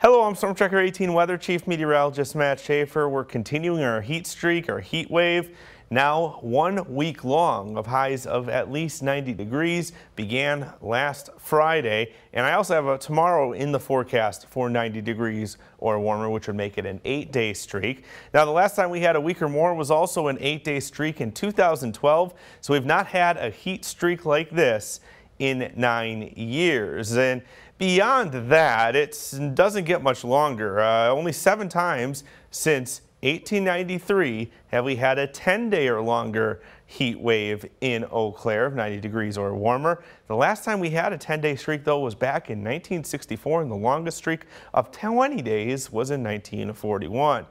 Hello, I'm Storm Tracker 18 Weather Chief Meteorologist Matt Schaefer. We're continuing our heat streak, our heat wave. Now one week long of highs of at least 90 degrees began last Friday. And I also have a tomorrow in the forecast for 90 degrees or warmer, which would make it an eight day streak. Now, the last time we had a week or more was also an eight day streak in 2012. So we've not had a heat streak like this in nine years. And beyond that, it doesn't get much longer. Uh, only seven times since 1893 have we had a 10 day or longer heat wave in Eau Claire of 90 degrees or warmer. The last time we had a 10 day streak though was back in 1964 and the longest streak of 20 days was in 1941.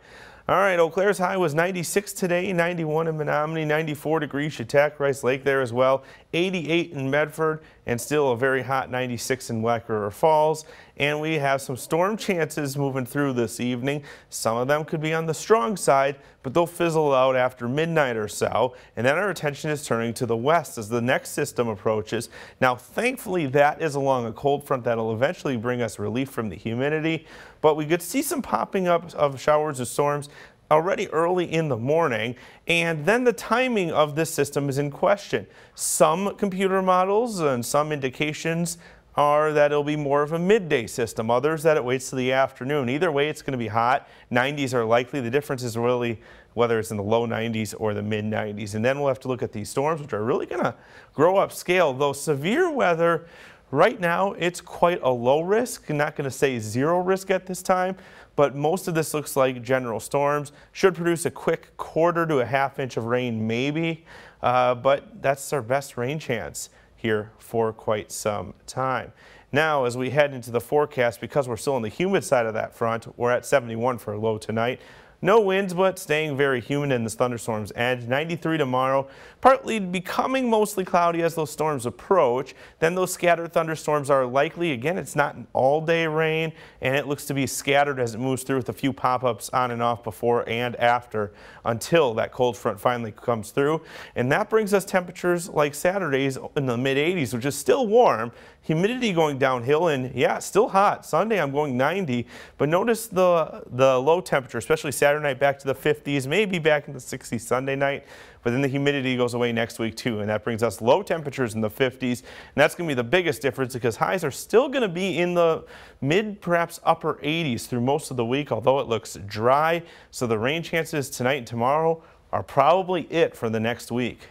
All right, Eau Claire's high was 96 today, 91 in Menominee, 94 degrees Chautauqua Rice Lake there as well, 88 in Medford, and still a very hot 96 in Wackerer Falls. And we have some storm chances moving through this evening. Some of them could be on the strong side, but they'll fizzle out after midnight or so. And then our attention is turning to the west as the next system approaches. Now, thankfully, that is along a cold front that'll eventually bring us relief from the humidity but we could see some popping up of showers or storms already early in the morning, and then the timing of this system is in question. Some computer models and some indications are that it'll be more of a midday system, others that it waits to the afternoon. Either way, it's going to be hot. 90s are likely. The difference is really whether it's in the low 90s or the mid 90s. And then we'll have to look at these storms, which are really going to grow upscale, though severe weather Right now, it's quite a low risk. Not going to say zero risk at this time, but most of this looks like general storms. Should produce a quick quarter to a half inch of rain, maybe, uh, but that's our best rain chance here for quite some time. Now, as we head into the forecast, because we're still on the humid side of that front, we're at 71 for a low tonight. No winds, but staying very humid in this thunderstorm's edge. 93 tomorrow, partly becoming mostly cloudy as those storms approach. Then those scattered thunderstorms are likely. Again, it's not an all-day rain, and it looks to be scattered as it moves through with a few pop-ups on and off before and after until that cold front finally comes through. And that brings us temperatures like Saturdays in the mid-80s, which is still warm. Humidity going downhill, and yeah, still hot. Sunday I'm going 90, but notice the, the low temperature, especially Saturday Saturday night back to the 50s, maybe back in the 60s Sunday night. But then the humidity goes away next week too, and that brings us low temperatures in the 50s. And that's going to be the biggest difference because highs are still going to be in the mid, perhaps upper 80s through most of the week, although it looks dry. So the rain chances tonight and tomorrow are probably it for the next week.